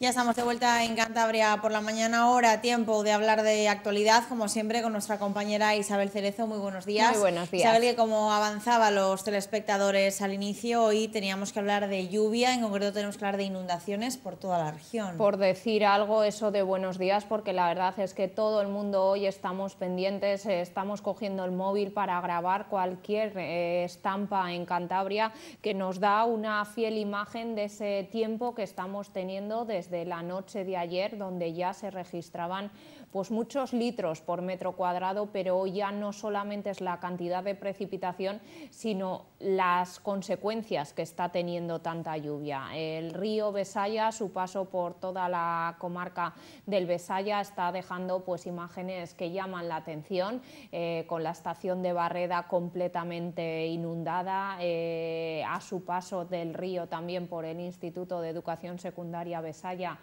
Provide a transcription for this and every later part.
Ya estamos de vuelta en Cantabria por la mañana, ahora, tiempo de hablar de actualidad, como siempre, con nuestra compañera Isabel Cerezo. Muy buenos días. Muy buenos días. como avanzaba los telespectadores al inicio, hoy teníamos que hablar de lluvia, en concreto tenemos que hablar de inundaciones por toda la región. Por decir algo, eso de buenos días, porque la verdad es que todo el mundo hoy estamos pendientes, eh, estamos cogiendo el móvil para grabar cualquier eh, estampa en Cantabria que nos da una fiel imagen de ese tiempo que estamos teniendo de de la noche de ayer, donde ya se registraban pues, muchos litros por metro cuadrado, pero ya no solamente es la cantidad de precipitación, sino las consecuencias que está teniendo tanta lluvia. El río Besaya, su paso por toda la comarca del Besaya, está dejando pues, imágenes que llaman la atención, eh, con la estación de Barreda completamente inundada, eh, a su paso del río también por el Instituto de Educación Secundaria Besaya, yeah.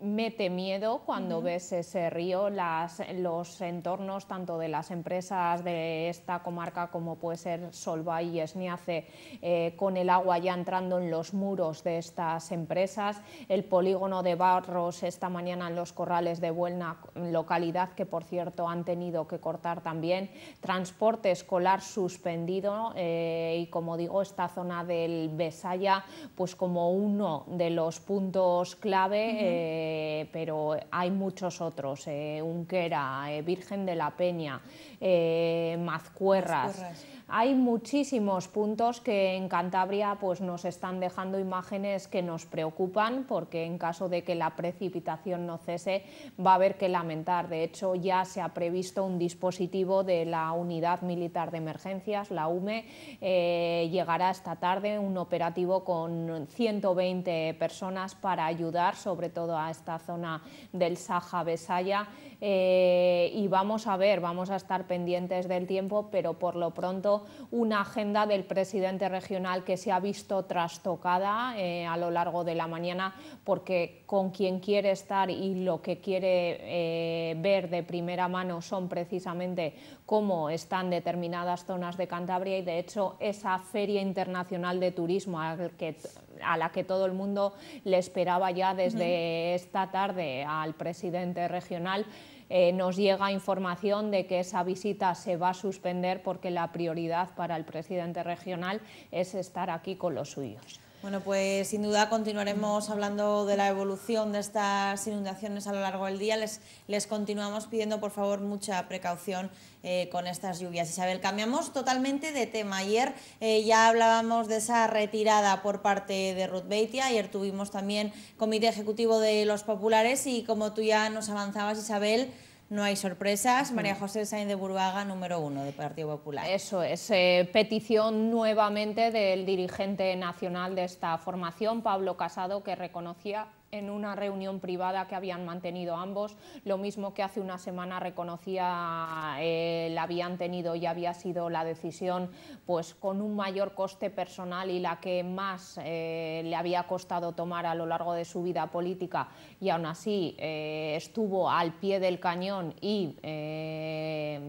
mete miedo cuando ves ese río, los entornos tanto de las empresas de esta comarca como puede ser Solvay y Esniace, eh, con el agua ya entrando en los muros de estas empresas, el polígono de Barros esta mañana en los corrales de Buena localidad que por cierto han tenido que cortar también, transporte escolar suspendido eh, y como digo esta zona del Besaya pues como uno de los puntos clave eh, pero hay muchos otros, eh, Unquera, eh, Virgen de la Peña, Mazcuerras. Hay muchísimos puntos que en Cantabria pues, nos están dejando imágenes que nos preocupan porque en caso de que la precipitación no cese va a haber que lamentar. De hecho ya se ha previsto un dispositivo de la Unidad Militar de Emergencias, la UME, llegará esta tarde un operativo con 120 personas para ayudar sobre todo a esta zona del Saja-Besaya. Eh, y vamos a ver, vamos a estar pendientes del tiempo, pero por lo pronto una agenda del presidente regional que se ha visto trastocada eh, a lo largo de la mañana, porque con quien quiere estar y lo que quiere eh, ver de primera mano son precisamente cómo están determinadas zonas de Cantabria y de hecho esa Feria Internacional de Turismo al que a la que todo el mundo le esperaba ya desde esta tarde al presidente regional. Eh, nos llega información de que esa visita se va a suspender porque la prioridad para el presidente regional es estar aquí con los suyos. Bueno, pues sin duda continuaremos mm. hablando de la evolución de estas inundaciones a lo largo del día. Les, les continuamos pidiendo, por favor, mucha precaución eh, con estas lluvias. Isabel, cambiamos totalmente de tema. Ayer eh, ya hablábamos de esa retirada por parte de Ruth Beitia. Ayer tuvimos también comité ejecutivo de los populares y como tú ya nos avanzabas, Isabel, no hay sorpresas. María mm. José Sainz de Buruaga, número uno del Partido Popular. Eso es. Eh, petición nuevamente del dirigente nacional de esta formación, Pablo Casado, que reconocía en una reunión privada que habían mantenido ambos, lo mismo que hace una semana reconocía eh, la habían tenido y había sido la decisión pues con un mayor coste personal y la que más eh, le había costado tomar a lo largo de su vida política y aún así eh, estuvo al pie del cañón y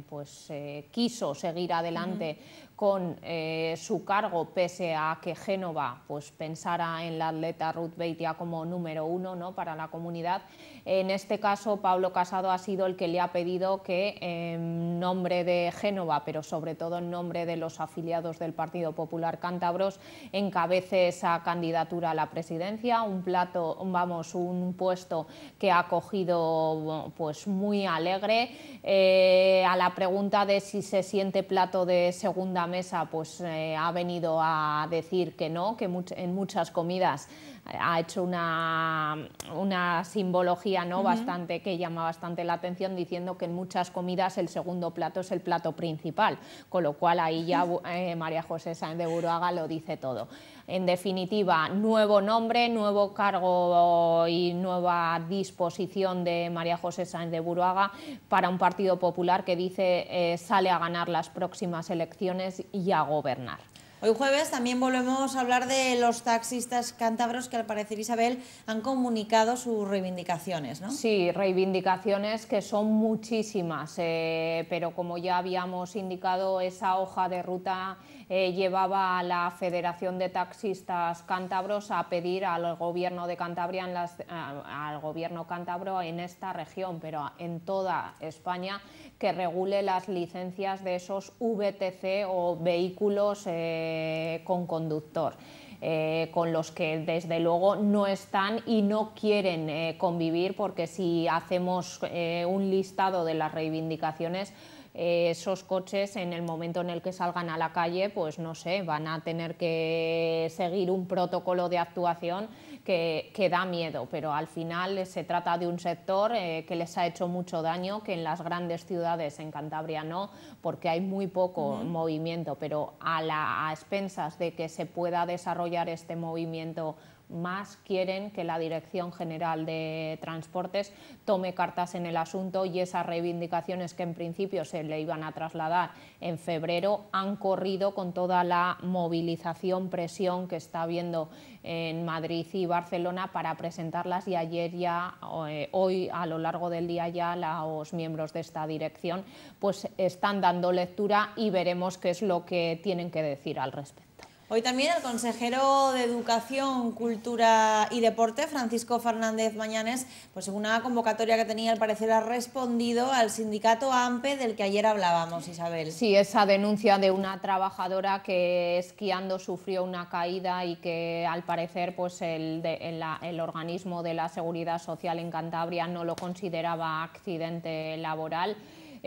pues quiso seguir adelante con eh, su cargo, pese a que Génova pues, pensara en la atleta Ruth Beitia como número uno ¿no? para la comunidad. En este caso, Pablo Casado ha sido el que le ha pedido que, en nombre de Génova, pero sobre todo en nombre de los afiliados del Partido Popular Cántabros, encabece esa candidatura a la presidencia, un plato, vamos, un puesto que ha cogido pues, muy alegre. Eh, a la pregunta de si se siente plato de segunda mesa pues, eh, ha venido a decir que no, que en muchas comidas ha hecho una, simbología ¿no? bastante que llama bastante la atención diciendo que en muchas comidas el segundo plato es el plato principal, con lo cual ahí ya eh, María José Sáenz de Buruaga lo dice todo. En definitiva, nuevo nombre, nuevo cargo y nueva disposición de María José Sáenz de Buruaga para un Partido Popular que dice eh, sale a ganar las próximas elecciones y a gobernar. Hoy jueves también volvemos a hablar de los taxistas cántabros que al parecer Isabel han comunicado sus reivindicaciones, ¿no? Sí, reivindicaciones que son muchísimas, eh, pero como ya habíamos indicado, esa hoja de ruta eh, llevaba a la Federación de Taxistas Cántabros a pedir al gobierno de Cantabria, las, al gobierno cántabro en esta región, pero en toda España, que regule las licencias de esos VTC o vehículos... Eh, eh, con conductor. Eh, con los que desde luego no están y no quieren eh, convivir porque si hacemos un listado de las reivindicaciones esos coches en el momento en el que salgan a la calle pues no sé van a tener que seguir un protocolo de actuación que, da miedo, pero al final se trata de un sector eh, que les ha hecho mucho daño, que en las grandes ciudades, en Cantabria no, porque hay muy poco movimiento, pero a, la, expensas de que se pueda desarrollar este movimiento más quieren que la Dirección General de Transportes tome cartas en el asunto y esas reivindicaciones que en principio se le iban a trasladar en febrero han corrido con toda la movilización, presión que está habiendo en Madrid y Barcelona para presentarlas y ayer ya, eh, hoy a lo largo del día ya los miembros de esta dirección pues están dando lectura y veremos qué es lo que tienen que decir al respecto. Hoy también el consejero de Educación, Cultura y Deporte, Francisco Fernández Mañanes, pues en una convocatoria que tenía al parecer ha respondido al sindicato AMPE del que ayer hablábamos, Isabel. Sí, esa denuncia de una trabajadora que esquiando sufrió una caída y que al parecer pues el, el organismo de la Seguridad Social en Cantabria no lo consideraba accidente laboral.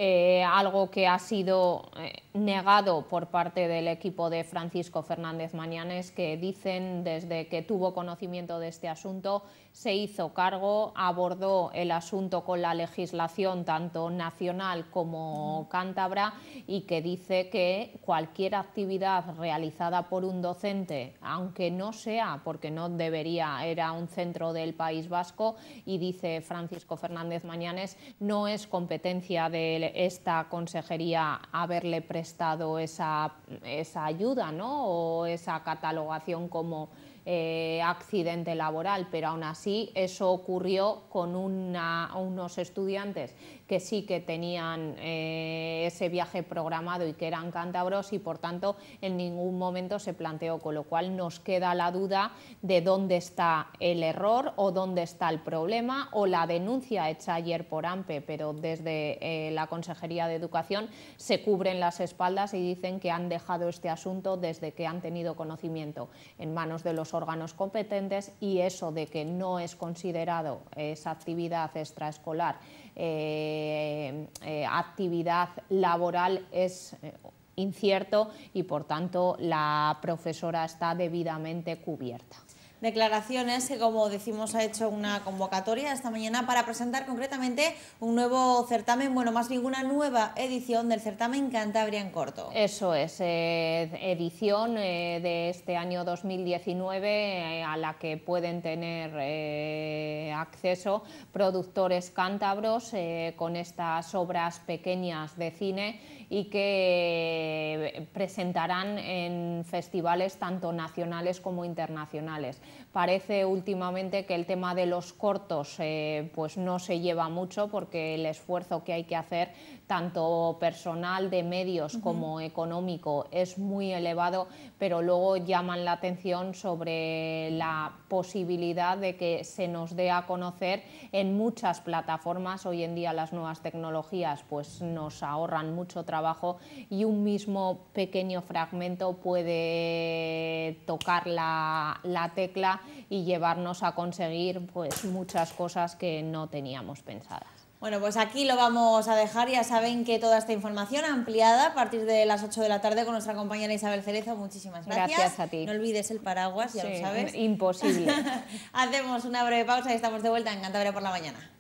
Eh, algo que ha sido eh, negado por parte del equipo de Francisco Fernández Mañanes, que dicen desde que tuvo conocimiento de este asunto se hizo cargo, abordó el asunto con la legislación tanto nacional como cántabra y que dice que cualquier actividad realizada por un docente, aunque no sea, porque no debería, era un centro del País Vasco y dice Francisco Fernández Mañanes, no es competencia de esta consejería haberle prestado esa, ayuda ¿no? o esa catalogación como eh, accidente laboral, pero aún así eso ocurrió con unos estudiantes que sí que tenían eh, ese viaje programado y que eran cántabros y por tanto en ningún momento se planteó, con lo cual nos queda la duda de dónde está el error o dónde está el problema o la denuncia hecha ayer por AMPE, pero desde eh, la Consejería de Educación se cubren las espaldas y dicen que han dejado este asunto desde que han tenido conocimiento en manos de los órganos competentes y eso de que no es considerado esa actividad extraescolar eh, eh, actividad laboral es eh, incierto y por tanto la profesora está debidamente cubierta declaraciones que, como decimos, ha hecho una convocatoria esta mañana para presentar concretamente un nuevo certamen, bueno, más bien una nueva edición del certamen Cantabria en Corto. Eso es, eh, edición eh, de este año 2019 eh, a la que pueden tener acceso productores cántabros con estas obras pequeñas de cine y que presentarán en festivales tanto nacionales como internacionales. Parece últimamente que el tema de los cortos eh, pues no se lleva mucho porque el esfuerzo que hay que hacer, tanto personal de medios como económico, es muy elevado, pero luego llaman la atención sobre la posibilidad de que se nos dé a conocer en muchas plataformas. Hoy en día las nuevas tecnologías pues nos ahorran mucho trabajo y un mismo pequeño fragmento puede tocar la tecla y llevarnos a conseguir pues, muchas cosas que no teníamos pensadas. Bueno, pues aquí lo vamos a dejar. Ya saben que toda esta información ampliada a partir de las 8 de la tarde con nuestra compañera Isabel Cerezo. Muchísimas gracias. Gracias a ti. No olvides el paraguas, ya lo sabes. Imposible. Hacemos una breve pausa y estamos de vuelta en Cantabria por la mañana.